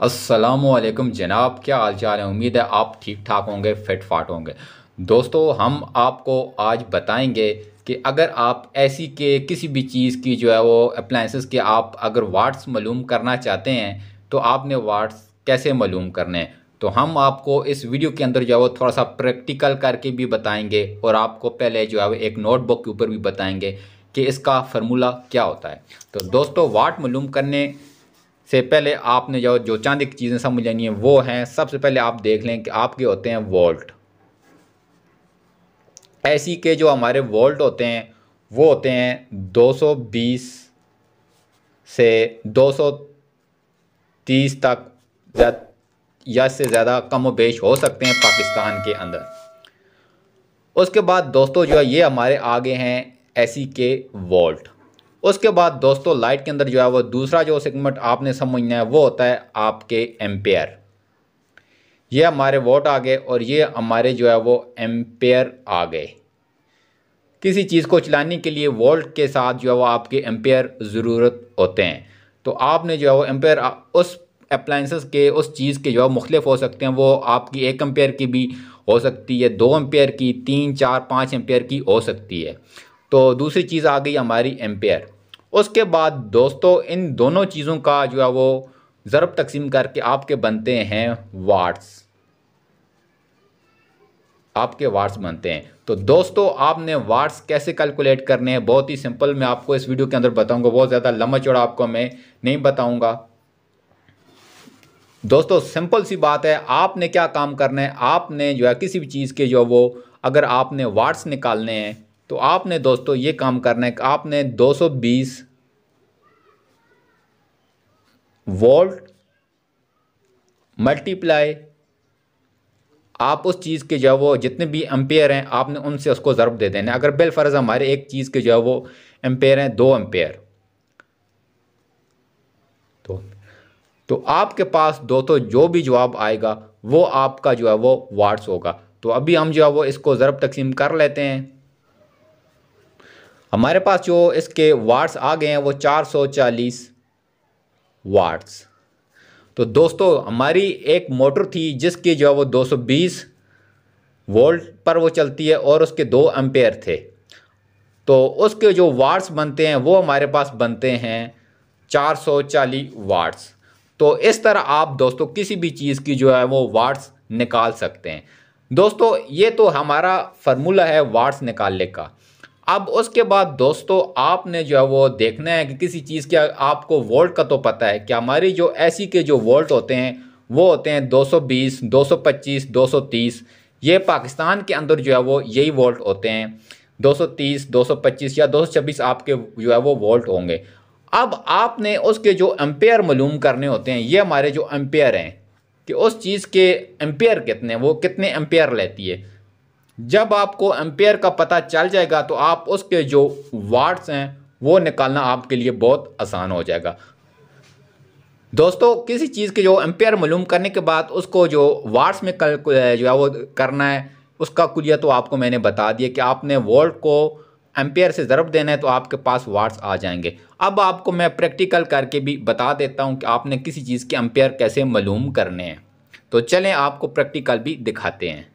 असलकम जनाब क्या हाल चाल है उम्मीद है आप ठीक ठाक होंगे फिट फाट होंगे दोस्तों हम आपको आज बताएंगे कि अगर आप ऐसी के किसी भी चीज़ की जो है वो अप्लाइंसिस के आप अगर वाट्स मालूम करना चाहते हैं तो आपने वाट्स कैसे मालूम करने हैं तो हम आपको इस वीडियो के अंदर जो है वो थोड़ा सा प्रैक्टिकल करके भी बताएंगे और आपको पहले जो है वो एक नोटबुक के ऊपर भी बताएंगे कि इसका फार्मूला क्या होता है तो दोस्तों वाट मालूम करने से पहले आपने जो जो चांदी की चीज़ें समझ लेनी है वो हैं सबसे पहले आप देख लें कि आपके होते हैं वॉल्ट ऐसी के जो हमारे वोल्ट होते हैं वो होते हैं 220 से 230 तक या से ज़्यादा कम बेश हो सकते हैं पाकिस्तान के अंदर उसके बाद दोस्तों जो है ये हमारे आगे हैं ऐसी के वॉल्ट उसके बाद दोस्तों लाइट के अंदर जो है वो दूसरा जो सेगमेंट आपने समझना है वो होता है आपके एम्पेयर ये हमारे वोट आ गए और ये हमारे जो है वो एम्पेयर आ गए किसी चीज़ को चलाने के लिए वोल्ट के साथ जो है वो आपके एम्पेयर ज़रूरत होते हैं तो आपने जो है वो एम्पेयर उस अप्लाइंसेस के उस चीज़ के जो है मुख्तफ हो सकते हैं वो आपकी एक एम्पेयर की भी हो सकती है दो एम्पेयर की तीन चार पाँच एम्पेयर की हो सकती है तो दूसरी चीज़ आ गई हमारी एम्पेयर उसके बाद दोस्तों इन दोनों चीज़ों का जो है वो ज़रब तकसीम करके आपके बनते हैं वाट्स आपके वाट्स बनते हैं तो दोस्तों आपने वाट्स कैसे कैलकुलेट करने हैं बहुत ही सिंपल मैं आपको इस वीडियो के अंदर बताऊंगा बहुत ज़्यादा लंबा चौड़ा आपको मैं नहीं बताऊंगा दोस्तों सिंपल सी बात है आपने क्या काम करना है आपने जो है किसी भी चीज़ के जो वो अगर आपने वाट्स निकालने हैं तो आपने दोस्तों ये काम करना है कि आपने 220 वोल्ट मल्टीप्लाई आप उस चीज़ के जो है वो जितने भी एम्पेयर हैं आपने उनसे उसको ज़रब दे देना अगर बेलफर्ज हमारे एक चीज़ के जो है वो एम्पेयर हैं दो एम्पेयर तो तो आपके पास दो तो जो भी जवाब आएगा वो आपका जो है वो वार्ड्स होगा तो अभी हम जो है वो इसको ज़रब तकसीम कर लेते हैं हमारे पास जो इसके वाट्स आ गए हैं वो 440 वाट्स तो दोस्तों हमारी एक मोटर थी जिसकी जो है वो 220 वोल्ट पर वो चलती है और उसके दो एम्पेयर थे तो उसके जो वाट्स बनते हैं वो हमारे पास बनते हैं 440 वाट्स तो इस तरह आप दोस्तों किसी भी चीज़ की जो है वो वाट्स निकाल सकते हैं दोस्तों ये तो हमारा फार्मूला है वाट्स निकालने का अब उसके बाद दोस्तों आपने जो है वो देखना है कि किसी चीज़ के आपको वोल्ट का तो पता है कि हमारी जो ऐसी के जो वोल्ट होते हैं वो होते हैं 220, 225, 230 ये पाकिस्तान के अंदर जो है वो यही वोल्ट होते हैं 230, 225 या 226 आपके जो है वो वोल्ट होंगे अब आपने उसके जो एम्पेयर मालूम करने होते हैं ये हमारे जो एम्पेयर हैं कि उस चीज़ के एम्पेयर कितने वो कितने एम्पेयर लेती है जब आपको एम्पेयर का पता चल जाएगा तो आप उसके जो वाट्स हैं वो निकालना आपके लिए बहुत आसान हो जाएगा दोस्तों किसी चीज़ के जो एम्पेयर मालूम करने के बाद उसको जो वाट्स में कल जो है वो करना है उसका कुलिया तो आपको मैंने बता दिया कि आपने वोल्ट को एम्पेयर से ज़रब देना है तो आपके पास वाट्स आ जाएंगे अब आपको मैं प्रैक्टिकल करके भी बता देता हूँ कि आपने किसी चीज़ के एम्पेयर कैसे मालूम करने हैं तो चलें आपको प्रैक्टिकल भी दिखाते हैं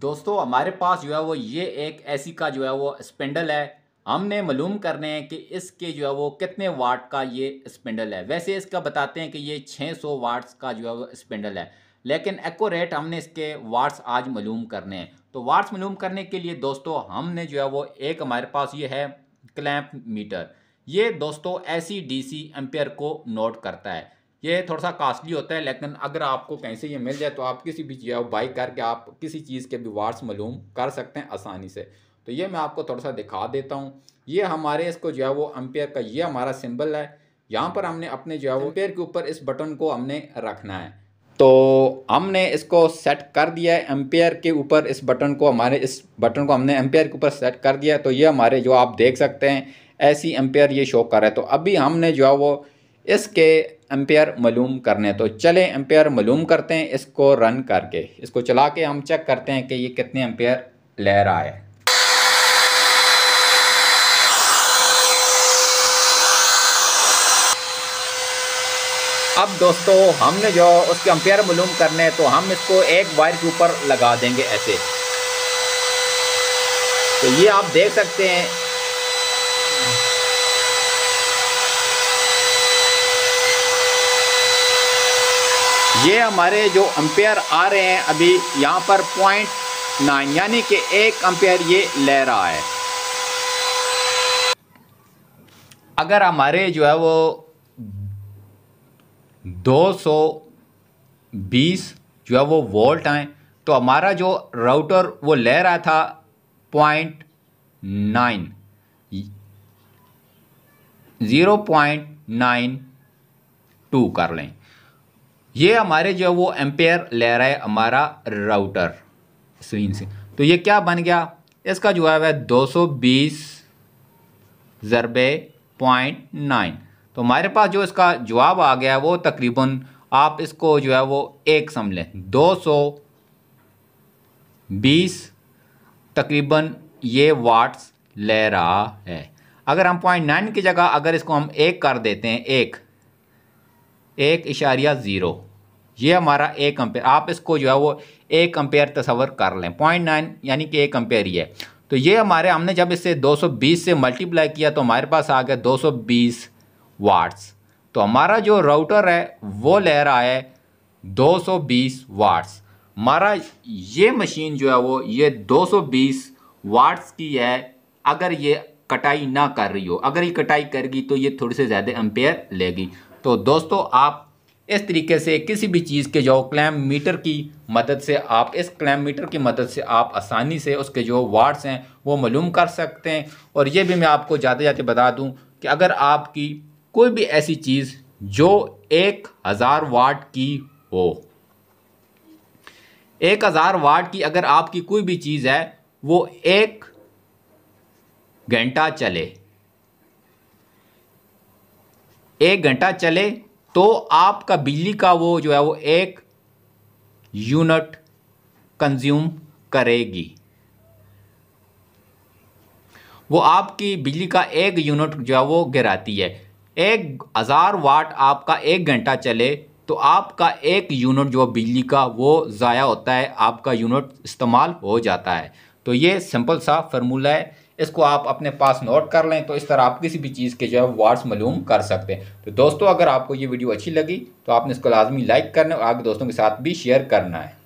दोस्तों हमारे पास जो है वो ये एक ऐसी का जो है वो स्पेंडल है हमने मालूम करने हैं कि इसके जो है वो कितने वाट का ये स्पेंडल है वैसे इसका बताते हैं कि ये 600 वाट्स का जो है वो स्पेंडल है लेकिन एकोरेट हमने इसके वाट्स आज मालूम करने हैं तो वाट्स मालूम करने के लिए दोस्तों हमने जो है वो एक हमारे पास ये है क्लैम्प मीटर ये दोस्तों ऐसी सी एम्पेयर को नोट करता है ये थोड़ा सा कास्टली होता है लेकिन अगर आपको कहीं से ये मिल जाए तो आप किसी भी चीज़ बाई करके आप किसी चीज़ के भी वार्ड्स मालूम कर सकते हैं आसानी से तो ये मैं आपको थोड़ा सा दिखा देता हूँ ये हमारे इसको जो है वो अम्पेयर का ये हमारा सिंबल है यहाँ पर हमने अपने जो है वो अम्पेयर के ऊपर इस बटन को हमने रखना है तो हमने इसको सेट कर दिया है एम्पेयर के ऊपर इस बटन को हमारे इस बटन को हमने एम्पेयर के ऊपर सेट कर दिया है तो ये हमारे जो आप देख सकते हैं ऐसी एम्पेयर ये शो कर रहा है तो अभी हमने जो है वो इसके एम्पेयर मलूम करने तो चले एम्पेयर मलूम करते हैं इसको रन करके इसको चला के हम चेक करते हैं कि ये कितने एम्पेयर ले रहा है अब दोस्तों हमने जो उसके एम्पेयर मलूम करने हैं तो हम इसको एक वायर के ऊपर लगा देंगे ऐसे तो ये आप देख सकते हैं ये हमारे जो अंपेयर आ रहे हैं अभी यहाँ पर पॉइंट नाइन यानी कि एक अंपेयर ये ले रहा है अगर हमारे जो है वो 220 जो है वो वोल्ट आए तो हमारा जो राउटर वो ले रहा था point nine zero point nine two कर लें ये हमारे जो है वो एम्पेयर ले रहा है हमारा राउटर स्क्रीन से तो ये क्या बन गया इसका जो है वह दो सौ बीस ज़रबे पॉइंट नाइन तो हमारे पास जो इसका जवाब आ गया है वो तकरीबन आप इसको जो है वो एक समझ लें दो सौ बीस तकरीबन ये वाट्स ले रहा है अगर हम पॉइंट नाइन की जगह अगर इसको हम एक कर देते हैं एक एक इशारिया ज़ीरो ये हमारा एक कंपेयर आप इसको जो है वो एक कंपेयर तस्वर कर लें पॉइंट नाइन यानी कि एक कंपेयर ही है तो ये हमारे हमने जब इसे 220 से मल्टीप्लाई किया तो हमारे पास आ गया 220 वाट्स तो हमारा जो राउटर है वो ले रहा है 220 वाट्स हमारा ये मशीन जो है वो ये 220 वाट्स की है अगर ये कटाई ना कर रही हो अगर ये कटाई करेगी तो ये थोड़ी से ज़्यादा एम्पेयर लेगी तो दोस्तों आप इस तरीके से किसी भी चीज़ के जो क्लैम मीटर की मदद से आप इस क्लैम मीटर की मदद से आप आसानी से उसके जो वार्ड्स हैं वो मालूम कर सकते हैं और ये भी मैं आपको जाते जाते बता दूं कि अगर आपकी कोई भी ऐसी चीज़ जो एक हज़ार वाट की हो एक हज़ार वाट की अगर आपकी कोई भी चीज़ है वो एक घंटा चले एक घंटा चले तो आपका बिजली का वो जो है वो एक यूनिट कंज्यूम करेगी वो आपकी बिजली का एक यूनिट जो है वो गिराती है एक हज़ार वाट आपका एक घंटा चले तो आपका एक यूनिट जो बिजली का वो ज़ाया होता है आपका यूनिट इस्तेमाल हो जाता है तो ये सिंपल सा फार्मूला है इसको आप अपने पास नोट कर लें तो इस तरह आप किसी भी चीज़ के जो है वार्ड्स मालूम कर सकते हैं तो दोस्तों अगर आपको ये वीडियो अच्छी लगी तो आपने इसको लाजमी लाइक करना और आपके दोस्तों के साथ भी शेयर करना है